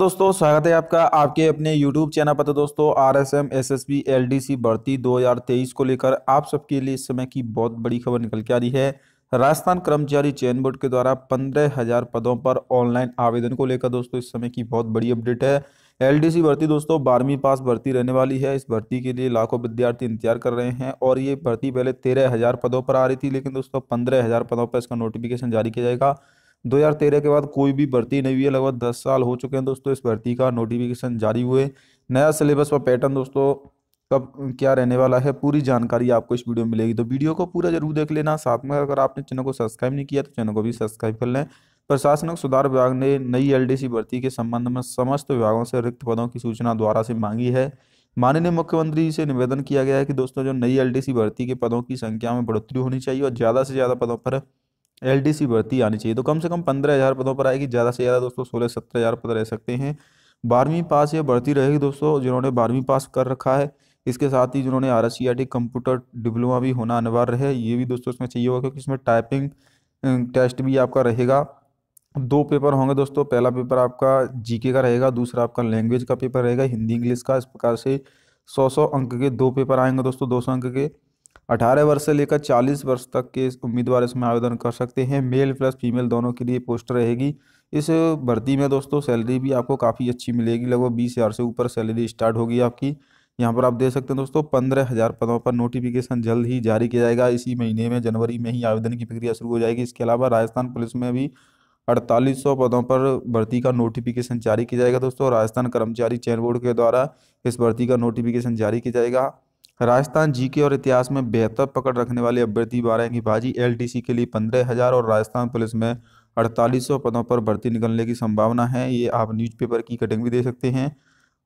दोस्तों स्वागत है आपका आपके अपने YouTube चैनल पर तो दोस्तों R S M S S B L D C भर्ती दो हजार तेईस को लेकर आप सबके लिए इस समय की बहुत बड़ी खबर निकल के आ रही है राजस्थान कर्मचारी चयन बोर्ड के द्वारा पंद्रह हजार पदों पर ऑनलाइन आवेदन को लेकर दोस्तों इस समय की बहुत बड़ी अपडेट है एल डी सी भर्ती दोस्तों बारहवीं पास भर्ती रहने वाली है इस भर्ती के लिए लाखों विद्यार्थी इंतजार कर रहे हैं और ये भर्ती पहले तेरह हजार पदों पर आ रही थी लेकिन दोस्तों पंद्रह हजार पदों पर इसका नोटिफिकेशन जारी किया जाएगा 2013 के बाद कोई भी भर्ती नहीं हुई है लगभग दस साल हो चुके हैं दोस्तों इस भर्ती का नोटिफिकेशन जारी हुए नया सिलेबस व पैटर्न दोस्तों कब क्या रहने वाला है पूरी जानकारी आपको इस वीडियो में मिलेगी तो वीडियो को पूरा जरूर देख लेना साथ में अगर आपने चैनल को सब्सक्राइब नहीं किया तो चैनल को भी सब्सक्राइब कर लें प्रशासनिक सुधार विभाग ने नई एल भर्ती के संबंध में समस्त विभागों से रिक्त पदों की सूचना द्वारा से मांगी है माननीय मुख्यमंत्री से निवेदन किया गया है कि दोस्तों जो नई एल भर्ती के पदों की संख्या में बढ़ोतरी होनी चाहिए और ज़्यादा से ज़्यादा पदों पर एलडीसी भर्ती आनी चाहिए तो कम से कम पंद्रह हज़ार पदों पर आएगी ज़्यादा से ज़्यादा दोस्तों सोलह सत्रह हज़ार पद रह सकते हैं बारहवीं पास ये भर्ती रहेगी दोस्तों जिन्होंने बारहवीं पास कर रखा है इसके साथ ही जिन्होंने आर कंप्यूटर डिप्लोमा भी होना अनिवार्य है ये भी दोस्तों इसमें चाहिए होगा क्योंकि इसमें टाइपिंग टेस्ट भी आपका रहेगा दो पेपर होंगे दोस्तों पहला पेपर आपका जीके का रहेगा दूसरा आपका लैंग्वेज का पेपर रहेगा हिंदी इंग्लिश का इस प्रकार से सौ सौ अंक के दो पेपर आएंगे दोस्तों दो सौ अंक के अठारह वर्ष से लेकर चालीस वर्ष तक के उम्मीदवार इसमें आवेदन कर सकते हैं मेल प्लस फीमेल दोनों के लिए पोस्ट रहेगी इस भर्ती में दोस्तों सैलरी भी आपको काफ़ी अच्छी मिलेगी लगभग बीस हज़ार से ऊपर सैलरी स्टार्ट होगी आपकी यहाँ पर आप देख सकते हैं दोस्तों पंद्रह हज़ार पदों पर नोटिफिकेशन जल्द ही जारी किया जाएगा इसी महीने में जनवरी में ही आवेदन की प्रक्रिया शुरू हो जाएगी इसके अलावा राजस्थान पुलिस में भी अड़तालीस सौ पदों पर भर्ती का नोटिफिकेशन जारी किया जाएगा दोस्तों राजस्थान कर्मचारी चयन बोर्ड के द्वारा इस भर्ती का नोटिफिकेशन जारी किया जाएगा राजस्थान जीके और इतिहास में बेहतर पकड़ रखने वाले अभ्यर्थी बारह की भाजी एलटीसी के लिए पंद्रह हज़ार और राजस्थान पुलिस में अड़तालीस सौ पदों पर भर्ती निकलने की संभावना है ये आप न्यूज़पेपर की कटिंग भी दे सकते हैं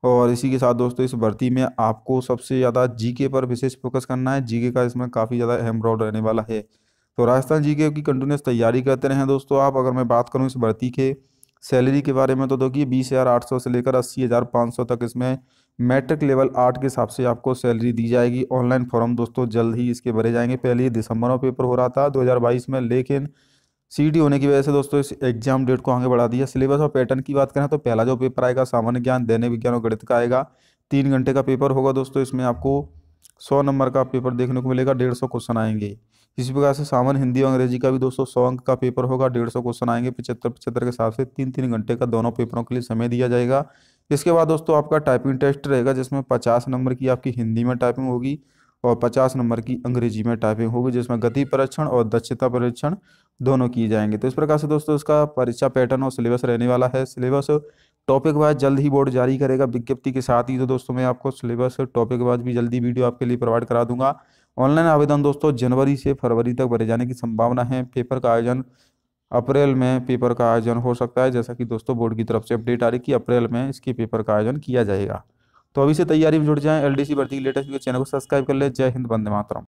और इसी के साथ दोस्तों इस भर्ती में आपको सबसे ज़्यादा जीके पर विशेष फोकस करना है जीके का इसमें काफ़ी ज़्यादा अहम रोल रहने वाला है तो राजस्थान जीके की कंटिन्यूस तैयारी करते रहें दोस्तों आप अगर मैं बात करूँ इस भर्ती के सैलरी के बारे में तो देखिए बीस हज़ार आठ सौ से लेकर अस्सी हज़ार पाँच सौ तक इसमें मैट्रिक लेवल आठ के हिसाब से आपको सैलरी दी जाएगी ऑनलाइन फॉर्म दोस्तों जल्द ही इसके भरे जाएंगे पहले ही दिसंबर में पेपर हो रहा था 2022 में लेकिन डी होने की वजह से दोस्तों इस एग्जाम डेट को आगे बढ़ा दिया सिलेबस और पैटर्न की बात करें तो पहला जो पेपर आएगा सामान्य ज्ञान दैनिक विज्ञान और गणित का आएगा तीन घंटे का पेपर होगा दोस्तों इसमें आपको सौ नंबर का पेपर देखने को मिलेगा डेढ़ सौ क्वेश्चन आएंगे इसी प्रकार से सामान्य हिंदी और अंग्रेजी का भी दोस्तों सौ अंक का पेपर होगा डेढ़ सौ क्वेश्चन आएंगे पिछहत्तर पिछहत्तर के हिसाब से तीन तीन घंटे का दोनों पेपरों के लिए समय दिया जाएगा इसके बाद दोस्तों आपका टाइपिंग टेस्ट रहेगा जिसमें पचास नंबर की आपकी हिंदी में टाइपिंग होगी और पचास नंबर की अंग्रेजी में टाइपिंग होगी जिसमें गति परीक्षण और दक्षता परीक्षण दोनों किए जाएंगे तो इस प्रकार से दोस्तों इसका परीक्षा पैटर्न और सिलेबस रहने वाला है सिलेबस टॉपिक वाइज जल्द ही बोर्ड जारी करेगा विज्ञप्ति के साथ ही तो दोस्तों मैं आपको सिलेबस टॉपिक वाइज भी जल्दी वीडियो आपके लिए प्रोवाइड करा दूंगा ऑनलाइन आवेदन दोस्तों जनवरी से फरवरी तक भरे जाने की संभावना है पेपर का आयोजन अप्रैल में पेपर का आयोजन हो सकता है जैसा कि दोस्तों बोर्ड की तरफ से अपडेट आ रही कि अप्रैल में इसके पेपर का आयोजन किया जाएगा तो अभी से तैयारी में जुड़ जाएं एलडीसी भर्ती की लेटेस्ट वीडियो चैनल को सब्सक्राइब कर ले जय हिंद बंदे मातरम